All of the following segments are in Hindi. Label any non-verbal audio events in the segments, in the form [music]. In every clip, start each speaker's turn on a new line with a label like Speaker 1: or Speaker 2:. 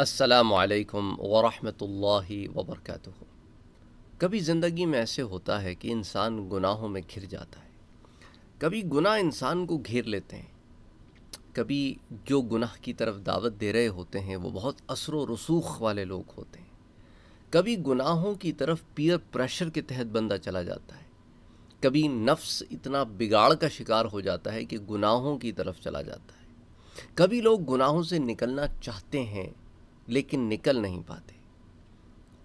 Speaker 1: असलकम वरम वबरक कभी ज़िंदगी में ऐसे होता है कि इंसान गुनाहों में घिर जाता है कभी गुनाह इंसान को घेर लेते हैं कभी जो गुनाह की तरफ दावत दे रहे होते हैं वो बहुत असर रसूख वाले लोग होते हैं कभी गुनाहों की तरफ पीयर प्रेशर के तहत बंदा चला जाता है कभी नफ्स इतना बिगाड़ का शिकार हो जाता है कि गुनाहों की तरफ चला जाता है कभी लोग गुनाहों से निकलना चाहते हैं लेकिन निकल नहीं पाते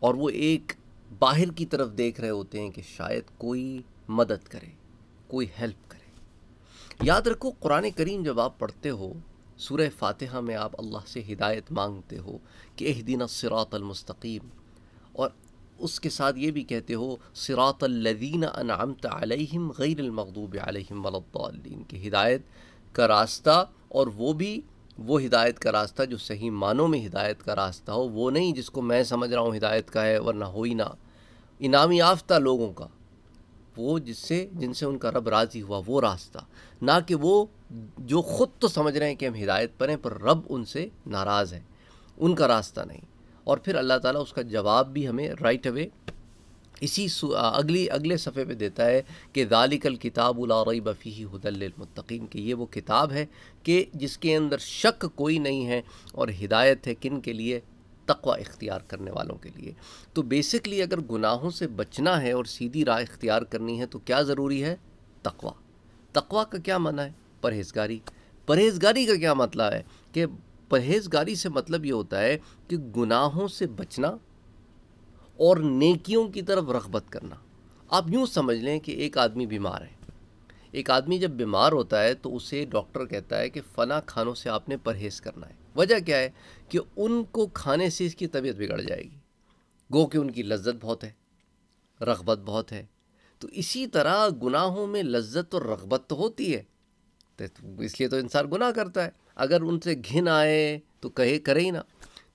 Speaker 1: और वो एक बाहर की तरफ देख रहे होते हैं कि शायद कोई मदद करे कोई हेल्प करे याद रखो कुरान करीम जब आप पढ़ते हो सुर फातिहा में आप अल्लाह से हिदायत मांगते हो कि एह दिन सिरातमस्तकीम और उसके साथ ये भी कहते हो सिरातल्लिन अनामत आलम गैरमखूब आलम की हिदायत का रास्ता और वो भी वो हिदायत का रास्ता जो सही मानों में हिदायत का रास्ता हो वो नहीं जिसको मैं समझ रहा हूँ हिदायत का है वरना हो ही ना इनामी याफ्ता लोगों का वो जिससे जिनसे उनका रब राज़ी हुआ वो रास्ता ना कि वो जो ख़ुद तो समझ रहे हैं कि हम हिदायत पर हैं पर रब उनसे नाराज़ है उनका रास्ता नहीं और फिर अल्लाह ताला उसका जवाब भी हमें राइट अवे इसी अगली अगले सफ़े पे देता है कि दालिकल किताब उलाई बफ़ी हदलमतकीन कि ये वो किताब है कि जिसके अंदर शक कोई नहीं है और हिदायत है किन के लिए तकवा इख्तियार करने वालों के लिए तो बेसिकली अगर गुनाहों से बचना है और सीधी राह इख्तियार करनी है तो क्या ज़रूरी है तकवा तकवा का क्या माना है परहेजगारी परहेजगारी का क्या मतलब है कि परहेजगारी से मतलब ये होता है कि गुनाहों से बचना और नेकियों की तरफ रगबत करना आप यूँ समझ लें कि एक आदमी बीमार है एक आदमी जब बीमार होता है तो उसे डॉक्टर कहता है कि फ़ना खानों से आपने परहेज़ करना है वजह क्या है कि उनको खाने से इसकी तबीयत बिगड़ जाएगी गो कि उनकी लज्जत बहुत है रगबत बहुत है तो इसी तरह गुनाहों में लज्जत और रगबत तो होती है तो इसलिए तो इंसान गुनाह करता है अगर उनसे घिन आए तो कहे करे ही ना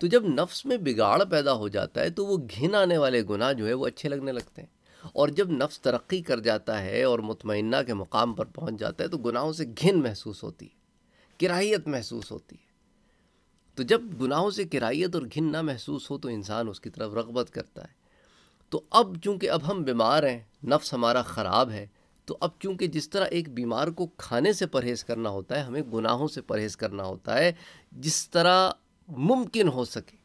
Speaker 1: तो जब नफ्स में बिगाड़ पैदा हो जाता है तो वो घिन आने वाले गुनाह जो है वो अच्छे लगने लगते हैं और जब नफ्स तरक्की कर जाता है और मुतमना के मुकाम पर पहुंच जाता है तो गुनाहों से घिन महसूस होती है किराहियत महसूस होती है तो जब गुनाहों से किराइत और घिन ना महसूस हो तो इंसान उसकी तरफ रगबत करता है तो अब चूँकि अब हम बीमार हैं नफ्स हमारा ख़राब है तो अब चूँकि जिस तरह एक बीमार को खाने से परहेज़ करना होता है हमें गुनाहों से परहेज़ करना होता है जिस तरह मुमकिन हो सके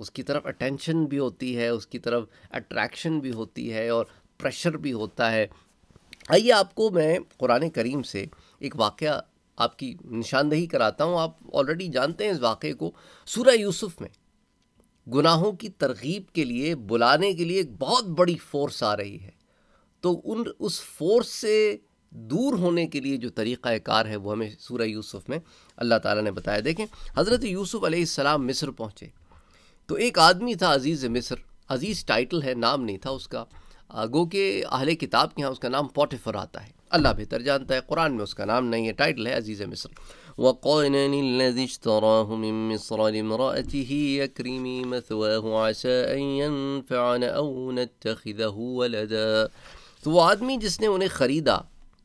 Speaker 1: उसकी तरफ अटेंशन भी होती है उसकी तरफ अट्रैक्शन भी होती है और प्रेशर भी होता है आइए आपको मैं कुरान करीम से एक वाक़ आपकी निशानदेही कराता हूँ आप ऑलरेडी जानते हैं इस वाक़े को सूर्य यूसुफ में गुनाहों की तरगीब के लिए बुलाने के लिए एक बहुत बड़ी फ़ोर्स आ रही है तो उन उस फोर्स से दूर होने के लिए जो तरीक़ा कार है वो हमें सूर्य यूसुफ़ में अल्लाह ताला ने बताया देखें हज़रत यूसुफ़ अलैहिस्सलाम मिस्र पहुँचे तो एक आदमी था अज़ीज़ मिस्र अज़ीज़ टाइटल है नाम नहीं था उसका गो के अहल किताब के यहाँ उसका नाम पोटिफर आता है अल्लाह बेहतर जानता है कुरान में उसका नाम नहीं है टाइटल है अजीज़ मिस्र तो वो आदमी जिसने उन्हें ख़रीदा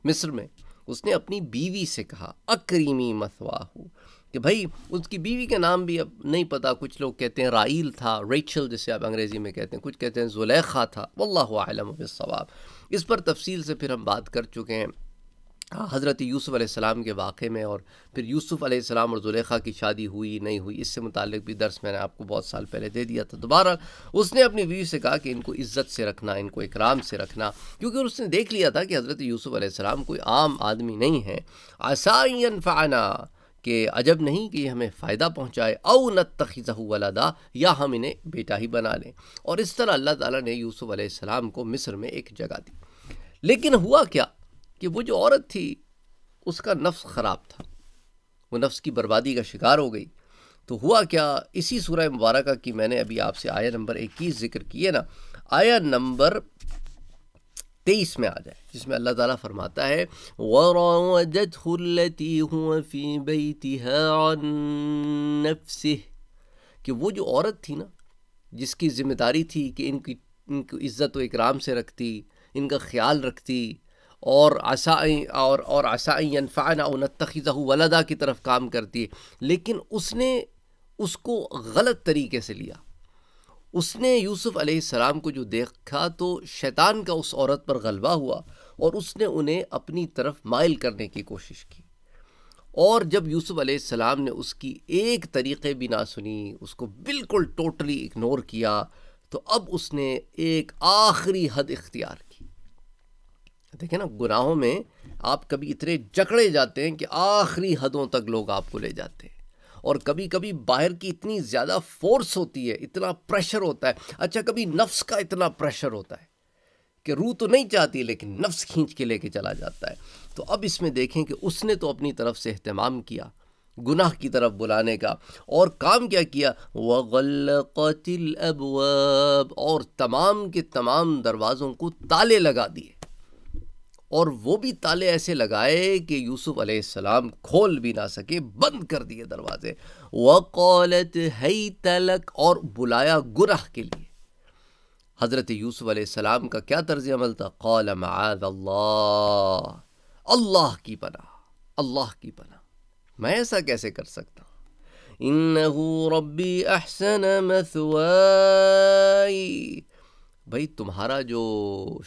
Speaker 1: मिस्र में उसने अपनी बीवी से कहा अक्रीमी मथवाहू कि भाई उसकी बीवी का नाम भी अब नहीं पता कुछ लोग कहते हैं राइल था रेचल जिसे आप अंग्रेज़ी में कहते हैं कुछ कहते हैं जुलेखा था वल्लम सवाब इस पर तफसील से फिर हम बात कर चुके हैं हाँ। हज़रत यूसुफ़ अलैहिस्सलाम के वाक़े में और फिर यूसुफ़ अलैहिस्सलाम और जुलेखा की शादी हुई नहीं हुई इससे मुतक भी दर्स मैंने आपको बहुत साल पहले दे दिया था दोबारा उसने अपनी बीवी से कहा कि इनको इज़्ज़त से रखना इनको इकराम से रखना क्योंकि उसने देख लिया था कि हज़रत यूसुफ़ अलैहिस्सलाम कोई आम आदमी नहीं है आसाइन फ़ाना कि अजब नहीं कि हमें फ़ायदा पहुँचाए औ वलादा या हम इन्हें बेटा ही बना लें और इस तरह अल्लाह ताला ने यूसुफ़ अलैहिस्सलाम को मिस्र में एक जगह दी लेकिन हुआ क्या कि वो जो औरत थी उसका नफ्स ख़राब था वो नफ्स की बर्बादी का शिकार हो गई तो हुआ क्या इसी सूरह मुबारक की मैंने अभी आपसे आया नंबर इक्कीस जिक्र किए ना आया नंबर तेईस में आ जाए जिसमें अल्लाह ताला फरमाता है वरती फी नफसे कि वो जो औरत थी ना जिसकी जिम्मेदारी थी कि इनकी इनको इज़्ज़त व इकराम से रखती इनका ख्याल रखती और आसाई और और आसाई यनफ़ाना और वलदा की तरफ काम करती है लेकिन उसने उसको गलत तरीके से लिया उसने यूसुफ़ अलैहिस्सलाम को जो देखा तो शैतान का उस औरत पर गलबा हुआ और उसने उन्हें अपनी तरफ माइल करने की कोशिश की और जब यूसुफ अलैहिस्सलाम ने उसकी एक तरीक़े भी ना सुनी उसको बिल्कुल टोटली इग्नोर किया तो अब उसने एक आखिरी हद इख्तियार की देखिए ना गुनाहों में आप कभी इतने जकड़े जाते हैं कि आखिरी हदों तक लोग आपको ले जाते हैं और कभी कभी बाहर की इतनी ज़्यादा फोर्स होती है इतना प्रेशर होता है अच्छा कभी नफ्स का इतना प्रेशर होता है कि रूह तो नहीं चाहती लेकिन नफ्स खींच के लेके चला जाता है तो अब इसमें देखें कि उसने तो अपनी तरफ से अहतमाम किया गुनाह की तरफ बुलाने का और काम क्या किया वगल अब और तमाम के तमाम दरवाज़ों को ताले लगा दिए और वो भी ताले ऐसे लगाए कि यूसुफ अलैहिस्सलाम खोल भी ना सके बंद कर दिए दरवाजे वकौलत हई तलक और बुलाया गुराह के लिए हज़रत यूसुफ अलैहिस्सलाम का क्या तर्ज अमल था कौल अल्लाह अल्लाह की पना अल्लाह की पना मैं ऐसा कैसे कर सकता इन्नहु रब्बी अहसन मसवाई भाई तुम्हारा जो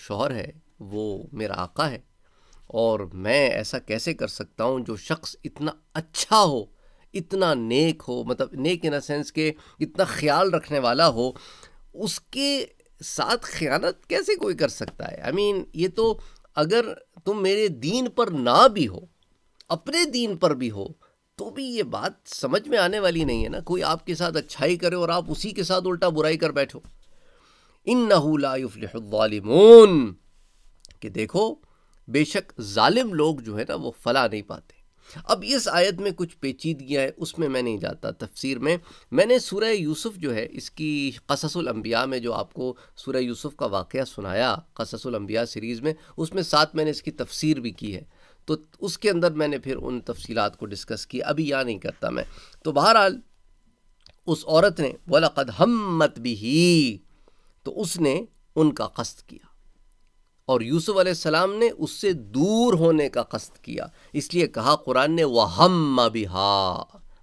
Speaker 1: शोहर है वो मेरा आका है और मैं ऐसा कैसे कर सकता हूँ जो शख्स इतना अच्छा हो इतना नेक हो मतलब नेक इन सेंस के इतना ख्याल रखने वाला हो उसके साथ ख़यानत कैसे कोई कर सकता है आई I मीन mean, ये तो अगर तुम मेरे दीन पर ना भी हो अपने दीन पर भी हो तो भी ये बात समझ में आने वाली नहीं है ना कोई आपके साथ अच्छाई करे और आप उसी के साथ उल्टा बुराई कर बैठो इन नहूलाफ़लिमून कि देखो बेशक जालिम लोग जो है ना वो फला नहीं पाते अब इस आयत में कुछ पेचीदगियाँ हैं उसमें मैं नहीं जाता तफसीर में मैंने सूर्य यूसुफ़ जो है इसकी कससलम्बिया में जो आपको सूर्य यूसुफ़ का वाक़ सुनाया कससलम्बिया सीरीज़ में उसमें साथ मैंने इसकी तफसीर भी की है तो उसके अंदर मैंने फिर उन तफसीत को डिस्कस किया अभी यहाँ नहीं करता मैं तो बहरहाल उस औरत ने वलकद मत भी ही तो उसने उनका कस्त किया और यूसुफ़ सलाम ने उससे दूर होने का कस्त किया इसलिए कहा कुरान ने वह हम बिहा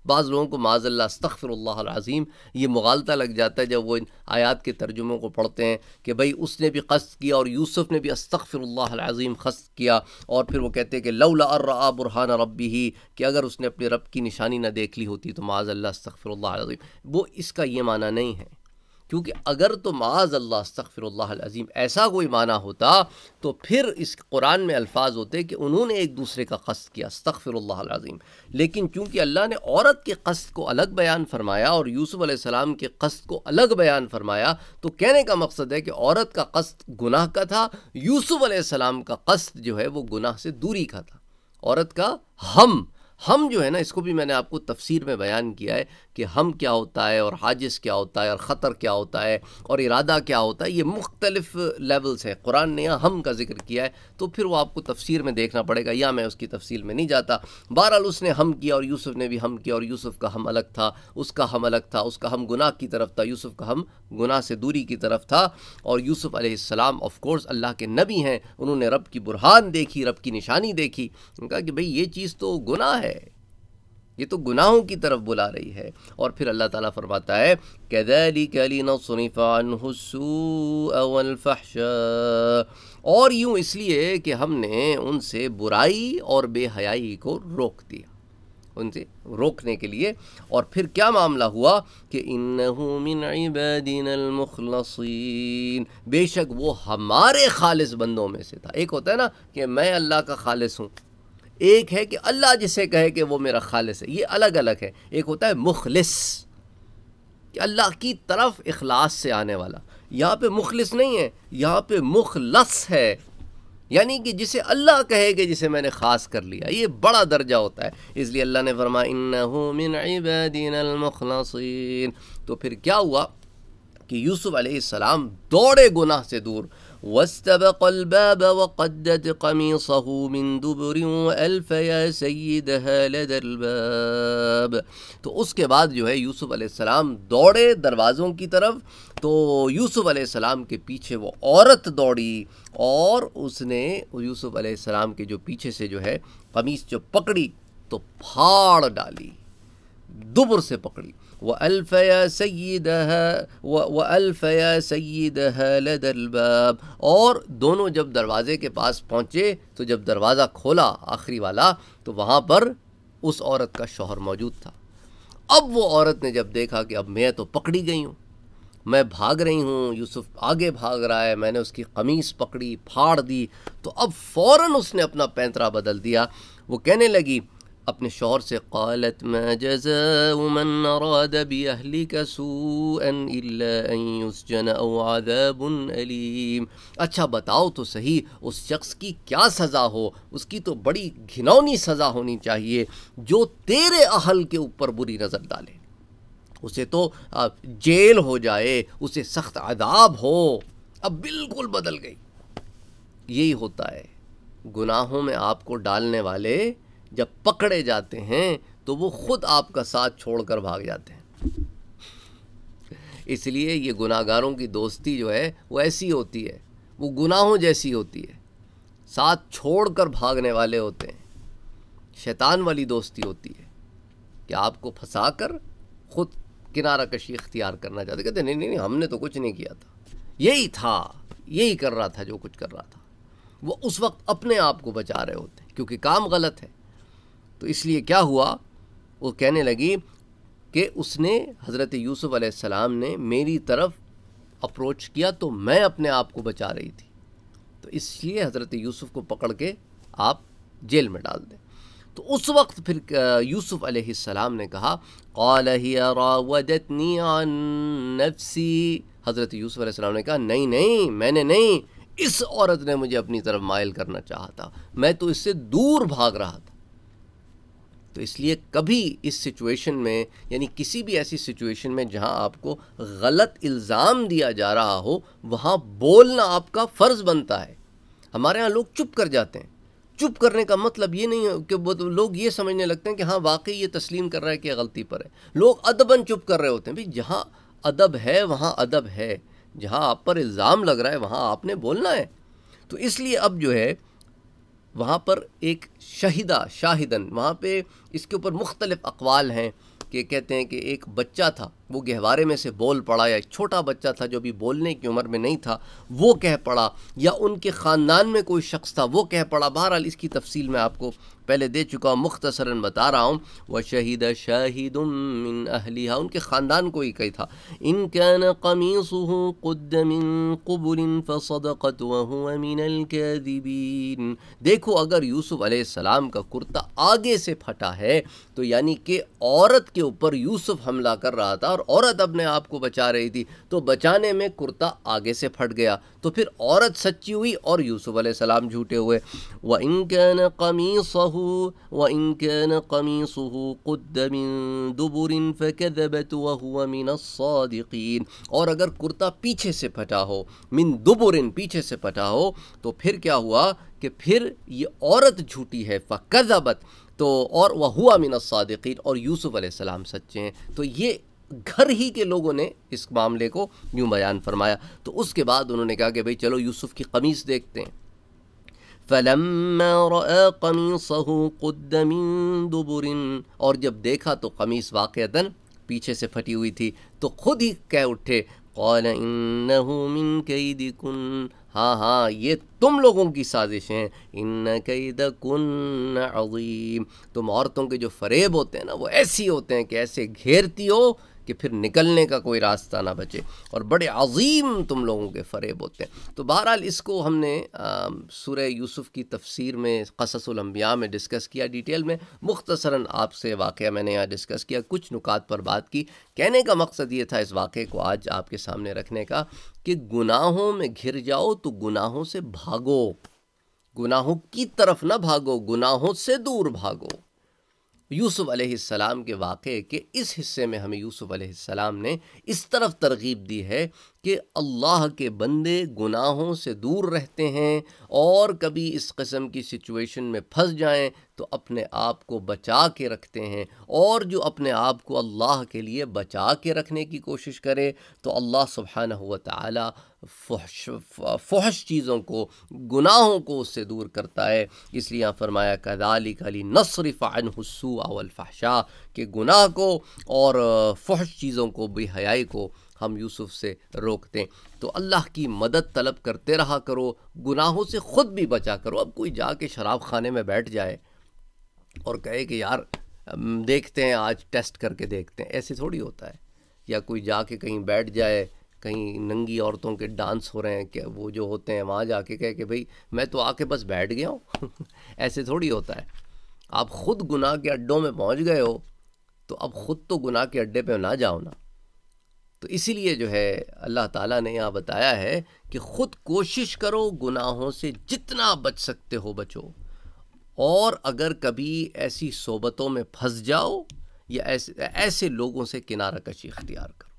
Speaker 1: बाज़ लोगों को माजल्ला अस्तफ़रल्लाज़ीम ये मुगालता लग जाता है जब वो इन आयात के तर्जुमों को पढ़ते हैं कि भाई उसने भी कस्त किया और यूसुफ़ ने भी अस्तफ़रल्लाज़ीम खस्त किया और फिर वो कहते हैं कि लौला बुरहान रबी ही कि अगर उसने अपने रब की निशानी ना देख ली होती तो माजल्ला अस्तफ़रल्लाज़ीम वो इसका ये माना नहीं है क्योंकि अगर तो माज अल्लाह अजीम ऐसा कोई माना होता तो फिर इस कुरान में अल्फाज होते कि उन्होंने एक दूसरे का कस्त किया अस्तफ़िरज़ीम लेकिन चूँकि अल्लाह ने औरत के कस्त को अलग बयान फरमाया और यूसुफ़ सलाम के कस्त को अलग बयान फरमाया तो कहने का मकसद है कि औरत का कस्त गुनाह का था यूसुफ़ सलाम का कस्त जो है वो गुनाह से दूरी का था औरत का हम हम जो है ना इसको भी मैंने आपको तफसीर में बयान किया है कि हम क्या होता है और हाजिस क्या होता है और ख़तर क्या होता है और इरादा क्या होता है ये मुख्तलिफ़ लेवल्स हैं कुरान ने यहाँ हम का जिक्र किया है तो फिर वो आपको तफसीर में देखना पड़ेगा या मैं उसकी तफसील में नहीं जाता बहरहाल उसने हम किया और यूसुफ़ ने भी हम किया और यूसुफ़ का हम अलग था उसका हम अलग था उसका हम गुनाह की तरफ था यूसुफ़ का हम गुनाह से दूरी की तरफ था और यूसुफ़ आसमाम ऑफ़ अल्लाह के नबी हैं उन्होंने रब की बुरहान देखी रब की निशानी देखी उन्होंने कहा कि भाई ये चीज़ तो गुनाह है ये तो गुनाहों की तरफ बुला रही है और फिर अल्लाह ताला फरमाता है और यूँ इसलिए कि हमने उनसे बुराई और बेहयाई को रोक दिया उनसे रोकने के लिए और फिर क्या मामला हुआ कि इबदिनमखलसिन बेशक वो हमारे खालिस बंदों में से था एक होता है ना कि मैं अल्लाह का खालिस हूँ एक है कि अल्लाह जिसे कहे कि वो मेरा खालिस है ये अलग अलग है एक होता है मुखलिस कि अल्लाह की तरफ अखलास से आने वाला यहाँ पे मुखलिस नहीं है यहाँ पे मुखलस है यानी कि जिसे अल्लाह कहे कि जिसे मैंने ख़ास कर लिया ये बड़ा दर्जा होता है इसलिए अल्लाह ने फरमाइन तो फिर क्या हुआ कि यूसुफ़ सलाम दौड़े गुनाह से दूर واستبق الباب وقدت قميصه من دبر والف يا سيدها لدى الباب तो उसके बाद जो है यूसुफ अलैहिस्सलाम दौड़े दरवाज़ों की तरफ तो यूसुफ अलैहिस्सलाम के पीछे वो औरत दौड़ी और उसने यूसुफ अलैहिस्सलाम के जो पीछे से जो है कमीज़ जो पकड़ी तो फाड़ डाली दुबर से पकड़ी व अल्फ़या सईद व अल्फ़या सैद लदलबाब और दोनों जब दरवाज़े के पास पहुँचे तो जब दरवाज़ा खोला आखिरी वाला तो वहाँ पर उस औरत का शोहर मौजूद था अब वो औरत ने जब देखा कि अब मैं तो पकड़ी गई हूँ मैं भाग रही हूँ यूसुफ आगे भाग रहा है मैंने उसकी कमीज़ पकड़ी फाड़ दी तो अब फ़ौर उसने अपना पैंतरा बदल दिया वो कहने लगी अपने शौर से क़ालत मा जज़ाउमन अच्छा बताओ तो सही उस शख्स की क्या सज़ा हो उसकी तो बड़ी घिनौनी सज़ा होनी चाहिए जो तेरे अहल के ऊपर बुरी नज़र डाले उसे तो जेल हो जाए उसे सख्त अदाब हो अब बिल्कुल बदल गई यही होता है गुनाहों में आपको डालने वाले जब पकड़े जाते हैं तो वो खुद आपका साथ छोड़कर भाग जाते हैं इसलिए ये गुनाहगारों की दोस्ती जो है वो ऐसी होती है वो गुनाहों जैसी होती है साथ छोड़कर भागने वाले होते हैं शैतान वाली दोस्ती होती है कि आपको फंसा कर खुद किनारा कशी इख्तियार करना चाहते कहते नहीं नहीं नहीं हमने तो कुछ नहीं किया था यही था यही कर रहा था जो कुछ कर रहा था वो उस वक्त अपने आप को बचा रहे होते हैं क्योंकि काम गलत है तो इसलिए क्या हुआ वो कहने लगी कि उसने हज़रत यूसुफ़ अलैहिस्सलाम ने मेरी तरफ अप्रोच किया तो मैं अपने आप को बचा रही थी तो इसलिए हज़रत यूसुफ़ को पकड़ के आप जेल में डाल दें तो उस वक्त फिर यूसुफ़ अलैहिस्सलाम ने कहा नफसी हज़रत यूसुफ़ अलैहिस्सलाम ने कहा नहीं नहीं मैंने नहीं इस औरत ने मुझे अपनी तरफ मायल करना चाहा था मैं तो इससे दूर भाग रहा था तो इसलिए कभी इस सिचुएशन में यानी किसी भी ऐसी सिचुएशन में जहां आपको गलत इल्ज़ाम दिया जा रहा हो वहां बोलना आपका फ़र्ज़ बनता है हमारे यहाँ लोग चुप कर जाते हैं चुप करने का मतलब ये नहीं है कि तो लोग ये समझने लगते हैं कि हाँ वाकई ये तस्लीम कर रहा है कि गलती पर है लोग अदबन चुप कर रहे होते हैं भाई जहाँ अदब है वहाँ अदब है जहाँ आप पर इल्ज़ाम लग रहा है वहाँ आपने बोलना है तो इसलिए अब जो है वहाँ पर एक शहीदा शाहिदन वहाँ पे इसके ऊपर मुख्तलिफ़ अकवाल हैं कि कहते हैं कि एक बच्चा था वो गहवारे में से बोल पड़ा या एक छोटा बच्चा था जो भी बोलने की उम्र में नहीं था वो कह पड़ा या उनके ख़ानदान में कोई शख्स था वो कह पड़ा बहरहाल इसकी तफसील मैं आपको पहले दे चुका हूँ मुख्तसरा बता रहा हूँ व शहीद शाहिद अहलिया उनके ख़ानदान को ही कही था इनका देखो अगर यूसुफ़ सलाम का कुर्ता आगे से फटा है तो यानी कि औरत के ऊपर यूसुफ़ हमला कर रहा था और और औरत अपने आप को बचा रही थी तो बचाने में कुर्ता आगे से फट गया तो फिर औरत सच्ची हुई और यूसुफ सलाम झूठे हुए व इनकन कमी सहू व इनकन कमी सहू कुदमिन दुबुरिन फ़कदबत वहुआ मिन सौदिकीन और अगर कुर्ता पीछे से फटा हो मिन दुबुरिन पीछे से फटा हो तो फिर क्या हुआ कि फिर ये औरत झूठी है फ़कदबत तो और वह हुआ मिन सदक़ीन और यूसुफ़ सलाम सच्चे हैं तो ये घर ही के लोगों ने इस मामले को यूँ बयान फरमाया तो उसके बाद उन्होंने कहा कि भाई चलो यूसुफ़ की कमीज़ देखते हैं दुबुरिन और जब देखा तो कमीज़ वाक़ता पीछे से फटी हुई थी तो खुद ही कह उठे कौल इन कई दिकुन हाँ हाँ ये तुम लोगों की साजिश हैं इन कई दुन अजीम तुम औरतों के जो फरेब होते हैं ना वो ऐसी होते हैं कि ऐसे घेरती हो कि फिर निकलने का कोई रास्ता ना बचे और बड़े अजीम तुम लोगों के फ़रेब होते हैं तो बहरहाल इसको हमने सूर्य यूसुफ़ की तफसीर में कससलम्बिया में डिस्कस किया डिटेल में मुख्तसरा आपसे वाक़ मैंने यहाँ डिस्कस किया कुछ नुकात पर बात की कहने का मकसद ये था इस वाक़े को आज आपके सामने रखने का कि गुनाहों में घिर जाओ तो गुनाहों से भागो गुनाहों की तरफ ना भागो गुनाहों से दूर भागो यूसुफ़ अलैहिस्सलाम के वाक़े के इस हिस्से में हमें यूसुफ़ अलैहिस्सलाम ने इस तरफ तरगीब दी है कि अल्लाह के बंदे गुनाहों से दूर रहते हैं और कभी इस कस्म की सिचुएशन में फंस जाएं तो अपने आप को बचा के रखते हैं और जो अपने आप को अल्लाह के लिए बचा के रखने की कोशिश करे तो अल्लाह सुबहाना हुआ ताला फहश चीज़ों को गुनाहों को उससे दूर करता है इसलिए यहाँ फरमाया कदाली कली नसरफ़ अनहसू अवलफाशा के गुनाह को और फहश चीज़ों को बेहयाई को हम यूसुफ से रोक दें तो अल्लाह की मदद तलब करते रहा करो गुनाहों से ख़ुद भी बचा करो अब कोई जाके शराब खाने में बैठ जाए और कहे कि यार देखते हैं आज टेस्ट करके देखते हैं ऐसे थोड़ी होता है या कोई जाके कहीं बैठ जाए कहीं नंगी औरतों के डांस हो रहे हैं क्या वो जो होते हैं वहाँ जाके कहे कि भाई मैं तो आके बस बैठ गया हूँ [laughs] ऐसे थोड़ी होता है आप ख़ुद गुनाह के अड्डों में पहुँच गए हो तो अब ख़ुद तो गुनाह के अड्डे पे ना जाओ ना तो इसीलिए जो है अल्लाह ताला ने यहाँ बताया है कि ख़ुद कोशिश करो गुनाहों से जितना बच सकते हो बचो और अगर कभी ऐसी सोबतों में फंस जाओ या ऐसे ऐसे लोगों से किनारा कशी इख्तियार करो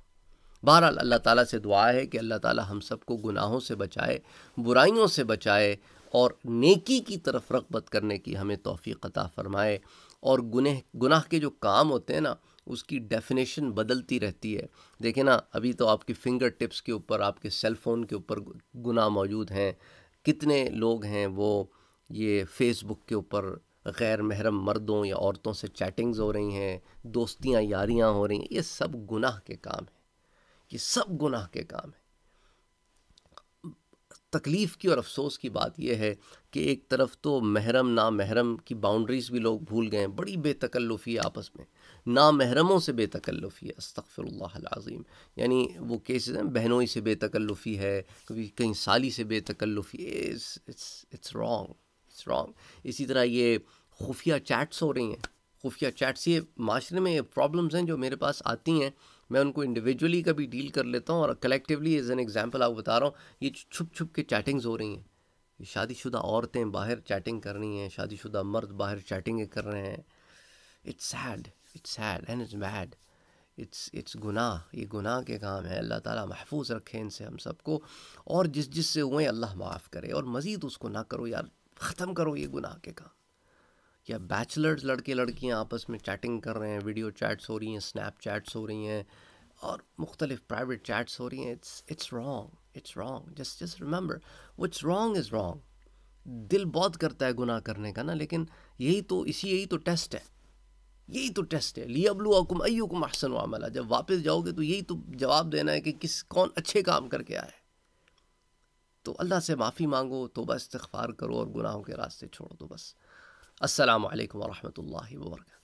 Speaker 1: बहरहाल अल्लाह ताला से दुआ है कि अल्लाह ताला हम सबको गुनाहों से बचाए बुराइयों से बचाए और नेकी की तरफ रगबत करने की हमें तोफ़ी अता फ़रमाए और गुनह गुनाह के जो काम होते हैं ना उसकी डेफिनेशन बदलती रहती है देखिए ना अभी तो आपकी फिंगर टिप्स के ऊपर आपके सेल फ़ोन के ऊपर गुनाह मौजूद हैं कितने लोग हैं वो ये फेसबुक के ऊपर गैर महरम मर्दों या औरतों से चैटिंग्स हो रही हैं दोस्तियां यारियां हो रही हैं ये सब गुनाह के काम हैं ये सब गुनाह के काम हैं तकलीफ़ की और अफसोस की बात यह है कि एक तरफ तो महरम ना महरम की बाउंड्रीज़ भी लोग भूल गए हैं बड़ी बेतकल्लुफ़ी आपस में ना महरमों से बेतकल्लफ़ी है अस्तफ़िल्लाज़ीम यानी वो केसेस हैं बहनोई से बेतकल्लफ़ी है कभी कहीं साली से बेतकल्लफ़ी it's it's wrong it's wrong इसी तरह ये खुफिया चैट्स हो रही हैं खुफिया चैट्स ये माशरे में प्रॉब्लम्स हैं जो मेरे पास आती हैं मैं उनको इंडिविजुअली कभी डील कर लेता हूँ और कलेक्टिवली एज एन एग्जाम्पल आपको बता रहा हूँ ये छुप छुप के चैटिंग्स हो रही हैं शादीशुदा औरतें बाहर चैटिंग कर रही हैं शादीशुदा मर्द बाहर चैटिंग कर रहे हैं it's sad it's sad and it's bad it's it's गुनाह ये गुनाह के काम है अल्लाह ताला महफूज रखे इनसे हम सबको और जिस जिस से हुए अल्लाह माफ़ करे और मज़ीद उसको ना करो यार ख़त्म करो ये गुनाह के काम या बैचलर्स लड़के लड़कियाँ आपस में चैटिंग कर रहे हैं वीडियो चैट्स हो रही हैं स्नैप चैट्स हो रही हैं और मुख्तलिफ प्राइवेट चैट्स हो रही हैं it's it's wrong it's wrong just just remember what's wrong is wrong दिल बहुत करता है गुनाह करने का ना लेकिन यही तो इसी यही तो टेस्ट है यही तो टेस्ट है अबलू अकुम अयुकुम अहसन वामला जब वापस जाओगे तो यही तो जवाब देना है कि किस कौन अच्छे काम करके आया है तो अल्लाह से माफ़ी मांगो तो बस इस्तफ़ार करो और गुनाहों के रास्ते छोड़ो दो बस असलकम वरहमल वर्का